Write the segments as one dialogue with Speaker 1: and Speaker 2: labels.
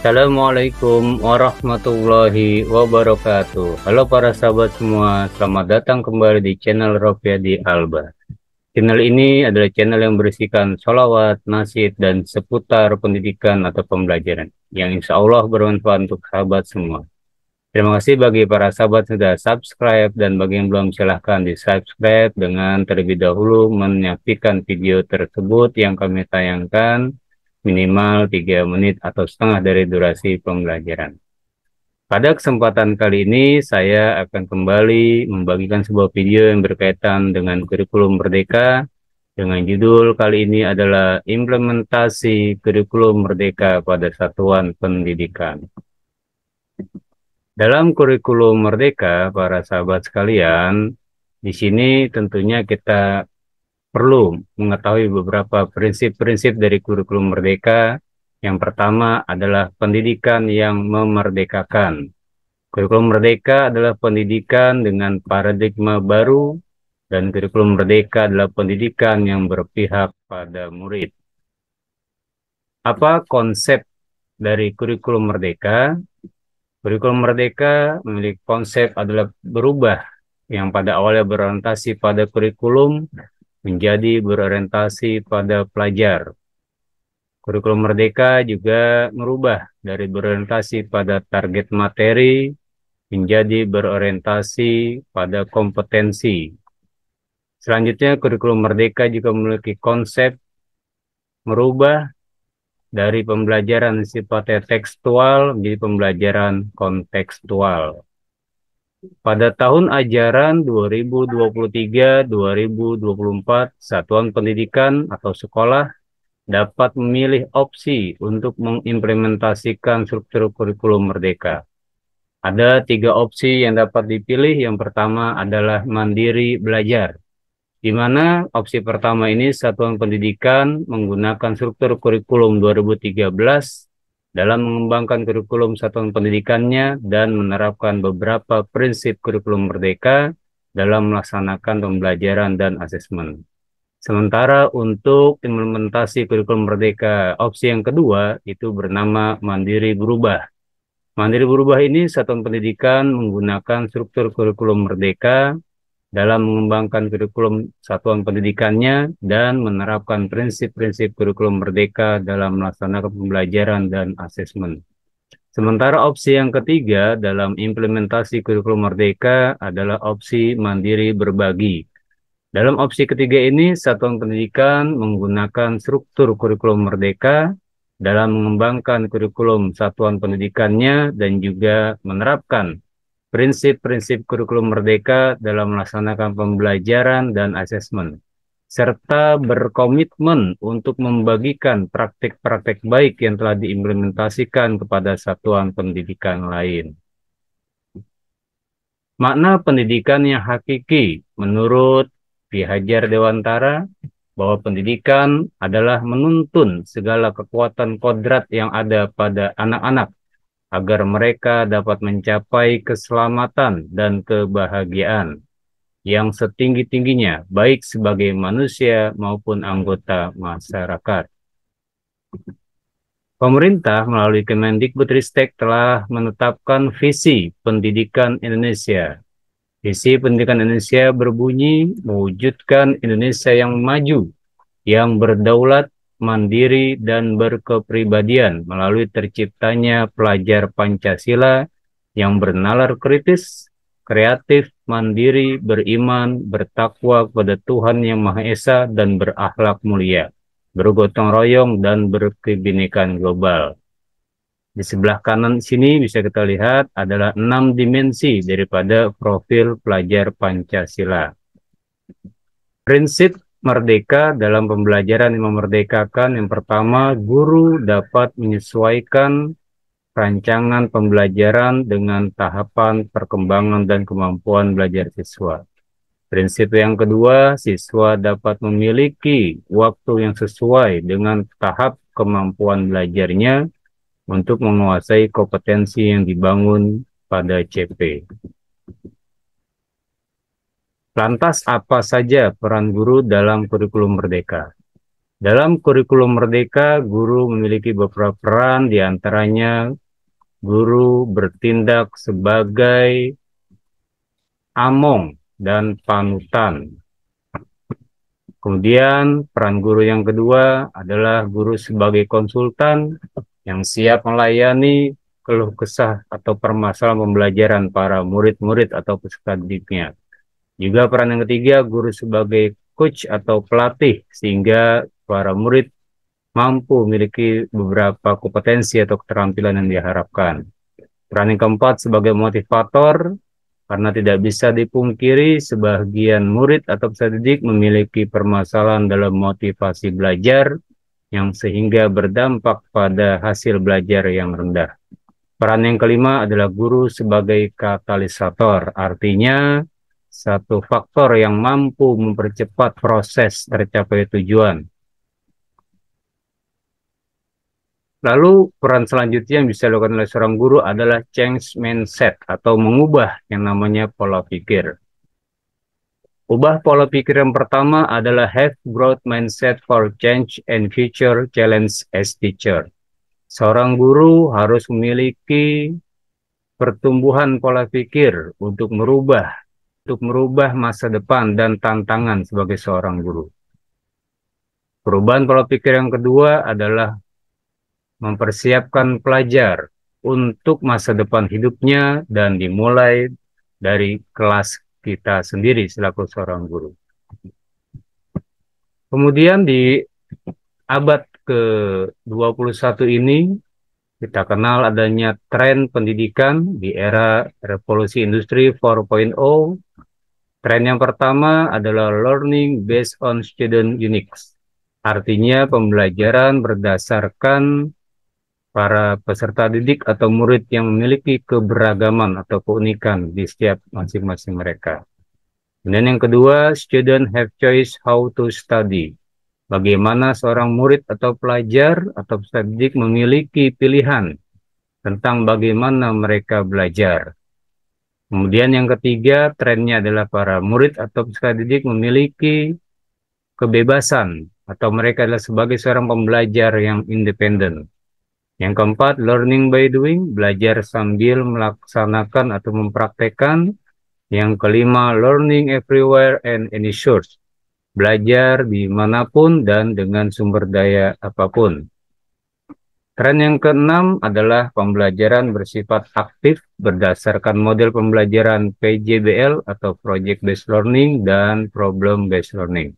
Speaker 1: Assalamualaikum warahmatullahi wabarakatuh. Halo para sahabat semua, selamat datang kembali di channel Rofia di Alba. Channel ini adalah channel yang berisikan sholawat, nasid, dan seputar pendidikan atau pembelajaran yang insya Allah bermanfaat untuk sahabat semua. Terima kasih bagi para sahabat sudah subscribe dan bagi yang belum silahkan di subscribe dengan terlebih dahulu menyaksikan video tersebut yang kami tayangkan minimal 3 menit atau setengah dari durasi pembelajaran. Pada kesempatan kali ini, saya akan kembali membagikan sebuah video yang berkaitan dengan kurikulum Merdeka dengan judul kali ini adalah Implementasi Kurikulum Merdeka pada Satuan Pendidikan. Dalam kurikulum Merdeka, para sahabat sekalian, di sini tentunya kita perlu mengetahui beberapa prinsip-prinsip dari kurikulum merdeka. Yang pertama adalah pendidikan yang memerdekakan. Kurikulum merdeka adalah pendidikan dengan paradigma baru dan kurikulum merdeka adalah pendidikan yang berpihak pada murid. Apa konsep dari kurikulum merdeka? Kurikulum merdeka memiliki konsep adalah berubah yang pada awalnya berorientasi pada kurikulum menjadi berorientasi pada pelajar. Kurikulum Merdeka juga merubah dari berorientasi pada target materi menjadi berorientasi pada kompetensi. Selanjutnya, kurikulum Merdeka juga memiliki konsep merubah dari pembelajaran sifatnya tekstual menjadi pembelajaran kontekstual. Pada tahun ajaran 2023-2024, satuan pendidikan atau sekolah dapat memilih opsi untuk mengimplementasikan struktur kurikulum merdeka. Ada tiga opsi yang dapat dipilih. Yang pertama adalah mandiri belajar, di mana opsi pertama ini satuan pendidikan menggunakan struktur kurikulum 2013 dalam mengembangkan kurikulum satuan pendidikannya dan menerapkan beberapa prinsip kurikulum merdeka dalam melaksanakan pembelajaran dan asesmen. Sementara untuk implementasi kurikulum merdeka, opsi yang kedua itu bernama mandiri berubah. Mandiri berubah ini satuan pendidikan menggunakan struktur kurikulum merdeka dalam mengembangkan kurikulum satuan pendidikannya dan menerapkan prinsip-prinsip kurikulum merdeka dalam melaksanakan pembelajaran dan asesmen. Sementara opsi yang ketiga dalam implementasi kurikulum merdeka adalah opsi mandiri berbagi. Dalam opsi ketiga ini, satuan pendidikan menggunakan struktur kurikulum merdeka dalam mengembangkan kurikulum satuan pendidikannya dan juga menerapkan prinsip-prinsip kurikulum merdeka dalam melaksanakan pembelajaran dan asesmen, serta berkomitmen untuk membagikan praktik-praktik baik yang telah diimplementasikan kepada satuan pendidikan lain. Makna pendidikan yang hakiki menurut Ki Hajar Dewantara bahwa pendidikan adalah menuntun segala kekuatan kodrat yang ada pada anak-anak agar mereka dapat mencapai keselamatan dan kebahagiaan yang setinggi-tingginya, baik sebagai manusia maupun anggota masyarakat. Pemerintah melalui Kemendikbudristek telah menetapkan visi pendidikan Indonesia. Visi pendidikan Indonesia berbunyi mewujudkan Indonesia yang maju, yang berdaulat mandiri, dan berkepribadian melalui terciptanya pelajar Pancasila yang bernalar kritis, kreatif, mandiri, beriman, bertakwa kepada Tuhan Yang Maha Esa, dan berakhlak mulia, bergotong royong, dan berkebinekaan global. Di sebelah kanan sini bisa kita lihat adalah enam dimensi daripada profil pelajar Pancasila. Prinsip merdeka dalam pembelajaran yang memerdekakan. Yang pertama, guru dapat menyesuaikan rancangan pembelajaran dengan tahapan perkembangan dan kemampuan belajar siswa. Prinsip yang kedua, siswa dapat memiliki waktu yang sesuai dengan tahap kemampuan belajarnya untuk menguasai kompetensi yang dibangun pada CP. Lantas apa saja peran guru dalam kurikulum merdeka? Dalam kurikulum merdeka, guru memiliki beberapa peran, diantaranya guru bertindak sebagai among dan panutan. Kemudian peran guru yang kedua adalah guru sebagai konsultan yang siap melayani keluh kesah atau permasalahan pembelajaran para murid-murid atau peserta didiknya. Juga peran yang ketiga, guru sebagai coach atau pelatih sehingga para murid mampu memiliki beberapa kompetensi atau keterampilan yang diharapkan. Peran yang keempat sebagai motivator karena tidak bisa dipungkiri sebagian murid atau peserta didik memiliki permasalahan dalam motivasi belajar yang sehingga berdampak pada hasil belajar yang rendah. Peran yang kelima adalah guru sebagai katalisator, artinya satu faktor yang mampu mempercepat proses tercapai tujuan. Lalu peran selanjutnya yang bisa dilakukan oleh seorang guru adalah change mindset atau mengubah yang namanya pola pikir. Ubah pola pikir yang pertama adalah have growth mindset for change and future challenge as teacher. Seorang guru harus memiliki pertumbuhan pola pikir untuk merubah untuk merubah masa depan dan tantangan sebagai seorang guru. Perubahan pola pikir yang kedua adalah mempersiapkan pelajar untuk masa depan hidupnya dan dimulai dari kelas kita sendiri selaku seorang guru. Kemudian di abad ke-21 ini kita kenal adanya tren pendidikan di era revolusi industri 4.0. Tren yang pertama adalah learning based on student Unix. Artinya pembelajaran berdasarkan para peserta didik atau murid yang memiliki keberagaman atau keunikan di setiap masing-masing mereka. Kemudian yang kedua, student have choice how to study bagaimana seorang murid atau pelajar atau subjek memiliki pilihan tentang bagaimana mereka belajar. Kemudian yang ketiga, trennya adalah para murid atau subjek memiliki kebebasan atau mereka adalah sebagai seorang pembelajar yang independen. Yang keempat, learning by doing, belajar sambil melaksanakan atau mempraktekkan. Yang kelima, learning everywhere and any source, belajar dimanapun dan dengan sumber daya apapun. Tren yang keenam adalah pembelajaran bersifat aktif berdasarkan model pembelajaran PJBL atau Project Based Learning dan Problem Based Learning.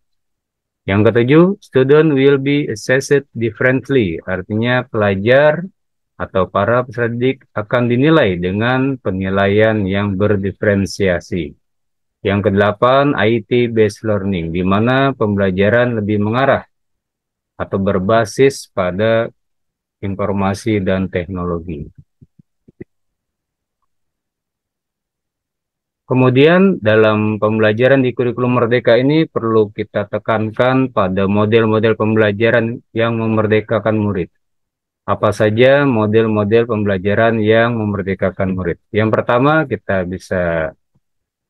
Speaker 1: Yang ketujuh, student will be assessed differently, artinya pelajar atau para peserta didik akan dinilai dengan penilaian yang berdiferensiasi. Yang kedelapan, IT-based learning, di mana pembelajaran lebih mengarah atau berbasis pada informasi dan teknologi. Kemudian dalam pembelajaran di kurikulum merdeka ini perlu kita tekankan pada model-model pembelajaran yang memerdekakan murid. Apa saja model-model pembelajaran yang memerdekakan murid? Yang pertama kita bisa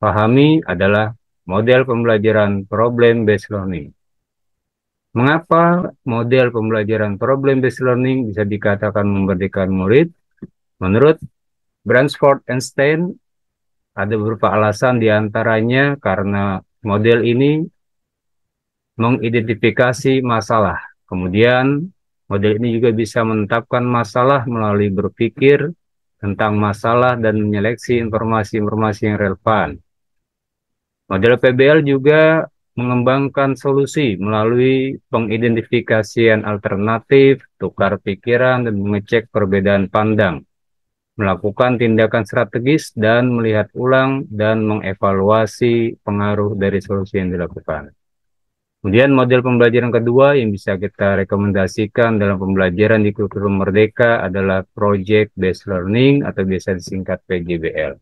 Speaker 1: pahami adalah model pembelajaran problem based learning. Mengapa model pembelajaran problem based learning bisa dikatakan memberdayakan murid? Menurut Bransford and Stein, ada beberapa alasan diantaranya karena model ini mengidentifikasi masalah. Kemudian model ini juga bisa menetapkan masalah melalui berpikir tentang masalah dan menyeleksi informasi-informasi yang relevan. Model PBL juga mengembangkan solusi melalui pengidentifikasian alternatif, tukar pikiran, dan mengecek perbedaan pandang, melakukan tindakan strategis, dan melihat ulang dan mengevaluasi pengaruh dari solusi yang dilakukan. Kemudian model pembelajaran kedua yang bisa kita rekomendasikan dalam pembelajaran di kurikulum merdeka adalah project based learning atau biasa disingkat PGBL.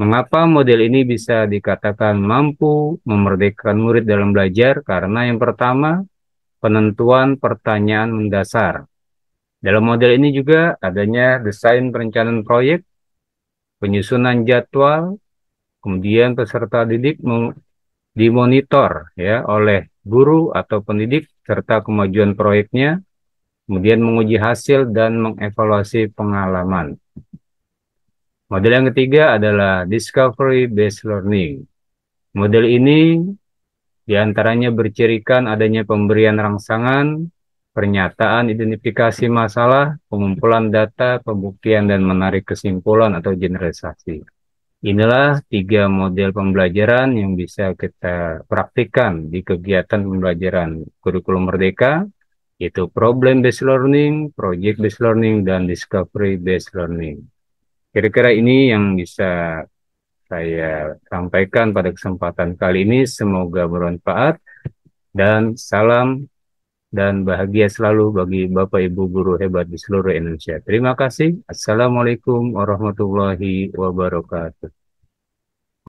Speaker 1: Mengapa model ini bisa dikatakan mampu memerdekakan murid dalam belajar? Karena yang pertama, penentuan pertanyaan mendasar. Dalam model ini juga adanya desain perencanaan proyek, penyusunan jadwal, kemudian peserta didik dimonitor ya oleh guru atau pendidik serta kemajuan proyeknya, kemudian menguji hasil dan mengevaluasi pengalaman. Model yang ketiga adalah discovery-based learning. Model ini diantaranya bercirikan adanya pemberian rangsangan, pernyataan identifikasi masalah, pengumpulan data, pembuktian, dan menarik kesimpulan atau generalisasi. Inilah tiga model pembelajaran yang bisa kita praktikkan di kegiatan pembelajaran kurikulum merdeka, yaitu problem-based learning, project-based learning, dan discovery-based learning. Kira-kira ini yang bisa saya sampaikan pada kesempatan kali ini. Semoga bermanfaat dan salam dan bahagia selalu bagi Bapak Ibu guru hebat di seluruh Indonesia. Terima kasih. Assalamualaikum warahmatullahi wabarakatuh.